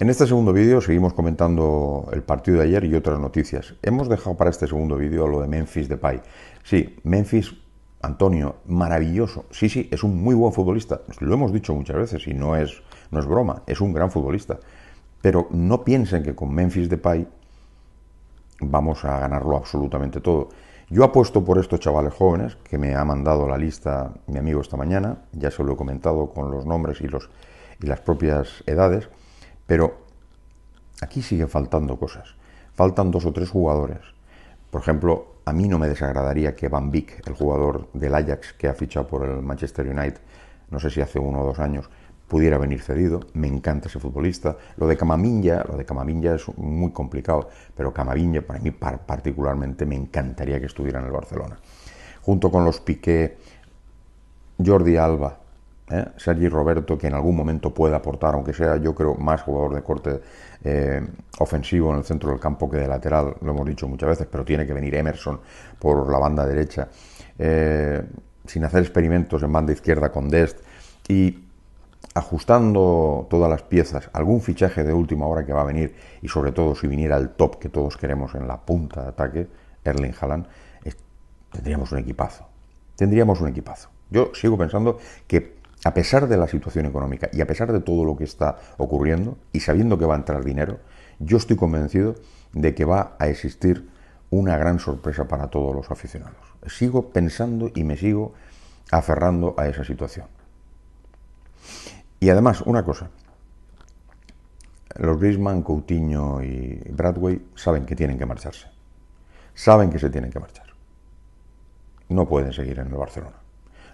En este segundo vídeo seguimos comentando el partido de ayer y otras noticias. Hemos dejado para este segundo vídeo lo de Memphis Depay. Sí, Memphis Antonio, maravilloso. Sí, sí, es un muy buen futbolista. Lo hemos dicho muchas veces y no es, no es broma, es un gran futbolista. Pero no piensen que con Memphis Depay vamos a ganarlo absolutamente todo. Yo apuesto por estos chavales jóvenes que me ha mandado la lista mi amigo esta mañana, ya se lo he comentado con los nombres y, los, y las propias edades. Pero aquí siguen faltando cosas. Faltan dos o tres jugadores. Por ejemplo, a mí no me desagradaría que Van Vick, el jugador del Ajax que ha fichado por el Manchester United, no sé si hace uno o dos años, pudiera venir cedido. Me encanta ese futbolista. Lo de Camavinga, lo de es muy complicado, pero Camavinga para mí particularmente me encantaría que estuviera en el Barcelona. Junto con los Piqué, Jordi Alba, ¿eh? Sergi Roberto, que en algún momento pueda aportar, aunque sea yo creo más jugador de corte eh, ofensivo en el centro del campo que de lateral, lo hemos dicho muchas veces, pero tiene que venir Emerson por la banda derecha, eh, sin hacer experimentos en banda izquierda con Dest y ajustando todas las piezas, algún fichaje de última hora que va a venir y sobre todo si viniera el top que todos queremos en la punta de ataque, Erling Haaland, tendríamos un equipazo. Tendríamos un equipazo. Yo sigo pensando que a pesar de la situación económica y a pesar de todo lo que está ocurriendo y sabiendo que va a entrar dinero, yo estoy convencido de que va a existir una gran sorpresa para todos los aficionados. Sigo pensando y me sigo aferrando a esa situación. Y además, una cosa, los Griezmann, Coutinho y Bradway saben que tienen que marcharse. Saben que se tienen que marchar. No pueden seguir en el Barcelona.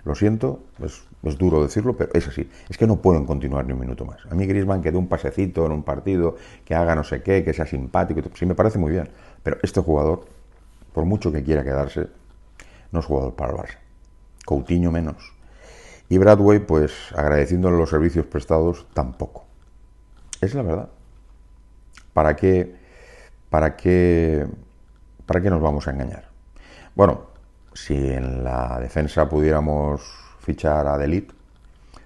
Lo siento, es, duro decirlo, pero es así. Es que no pueden continuar ni un minuto más. A mí Griezmann que dé un pasecito en un partido, que haga no sé qué, que sea simpático, sí me parece muy bien. Pero este jugador, por mucho que quiera quedarse, no es jugador para el Barça. Coutinho menos. Y Bradway, pues agradeciéndole los servicios prestados, tampoco. Es la verdad. ¿Para qué, para qué, para qué nos vamos a engañar? Bueno, si en la defensa pudiéramos fichar a Delit,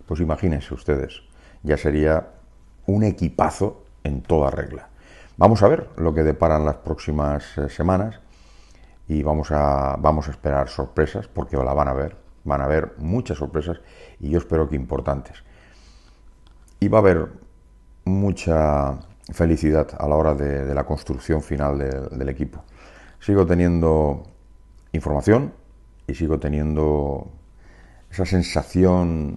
pues imagínense ustedes, ya sería un equipazo en toda regla. Vamos a ver lo que deparan las próximas eh, semanas y vamos a, vamos a esperar sorpresas porque la van a ver, van a haber muchas sorpresas y yo espero que importantes. Y va a haber mucha felicidad a la hora de, la construcción final del equipo. Sigo teniendo información, y sigo teniendo esa sensación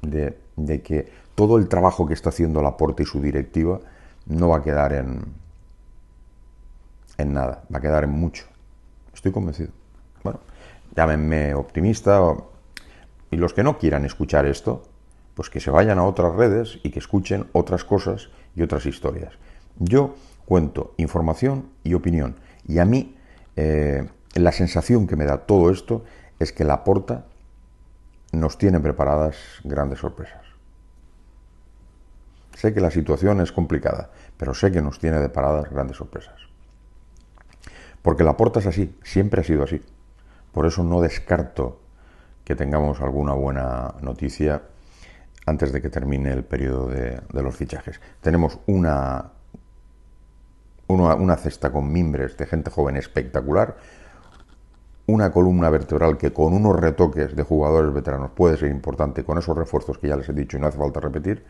de, que todo el trabajo que está haciendo La Laporte y su directiva no va a quedar en, en nada, va a quedar en mucho. Estoy convencido. Bueno, llámenme optimista y los que no quieran escuchar esto, pues que se vayan a otras redes y que escuchen otras cosas y otras historias. Yo cuento información y opinión y a mí eh, la sensación que me da todo esto es que la porta nos tiene preparadas grandes sorpresas. Sé que la situación es complicada, pero sé que nos tiene deparadas grandes sorpresas. Porque la porta es así, siempre ha sido así. Por eso no descarto que tengamos alguna buena noticia antes de que termine el periodo de, los fichajes. Tenemos una, una cesta con mimbres de gente joven espectacular, una columna vertebral que con unos retoques de jugadores veteranos puede ser importante, con esos refuerzos que ya les he dicho y no hace falta repetir,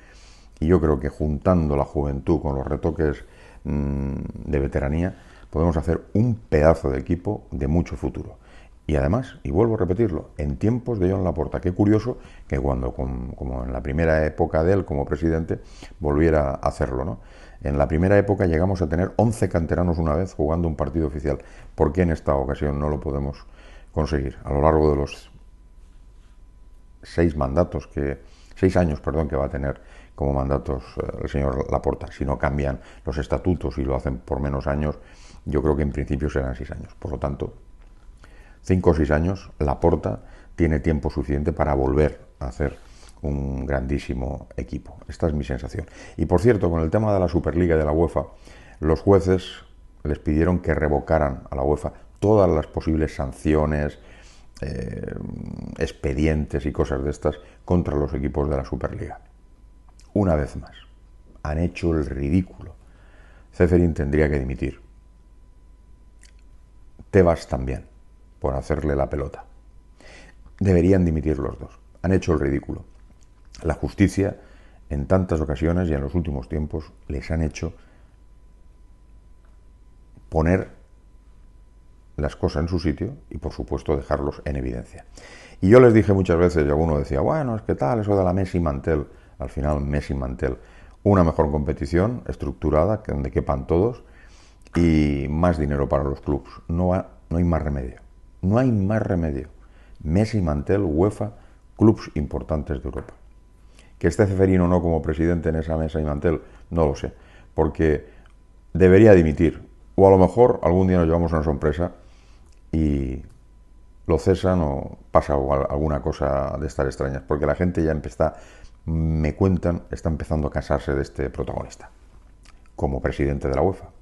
y yo creo que juntando la juventud con los retoques mm, de veteranía, podemos hacer un pedazo de equipo de mucho futuro. Y además, y vuelvo a repetirlo, en tiempos de John Laporta, qué curioso que cuando, como en la primera época de él como presidente, volviera a hacerlo. ¿no? En la primera época llegamos a tener 11 canteranos una vez jugando un partido oficial. ¿Por qué en esta ocasión no lo podemos conseguir? A lo largo de los seis mandatos que, seis años, perdón, que va a tener como mandatos eh, el señor Laporta. Si no cambian los estatutos y lo hacen por menos años, yo creo que en principio serán seis años. Por lo tanto, Cinco o seis años, Laporta tiene tiempo suficiente para volver a hacer un grandísimo equipo. Esta es mi sensación. Y por cierto, con el tema de la Superliga y de la UEFA, los jueces les pidieron que revocaran a la UEFA todas las posibles sanciones, eh, expedientes y cosas de estas contra los equipos de la Superliga. Una vez más, han hecho el ridículo. Ceferin tendría que dimitir. Te vas también por hacerle la pelota. Deberían dimitir los dos. Han hecho el ridículo. La justicia en tantas ocasiones y en los últimos tiempos les han hecho poner las cosas en su sitio y por supuesto dejarlos en evidencia. Y yo les dije muchas veces, y alguno decía, bueno, es que tal, eso de la Messi Mantel, al final Messi Mantel, una mejor competición estructurada, donde quepan todos, y más dinero para los clubes. No, no hay más remedio. No hay más remedio. Mesa y Mantel, UEFA, clubes importantes de Europa. Que esté Ceferino o no como presidente en esa mesa y Mantel, no lo sé, porque debería dimitir. O a lo mejor algún día nos llevamos una sorpresa y lo cesan o pasa alguna cosa de estas extrañas, porque la gente ya está, me cuentan, está empezando a casarse de este protagonista como presidente de la UEFA.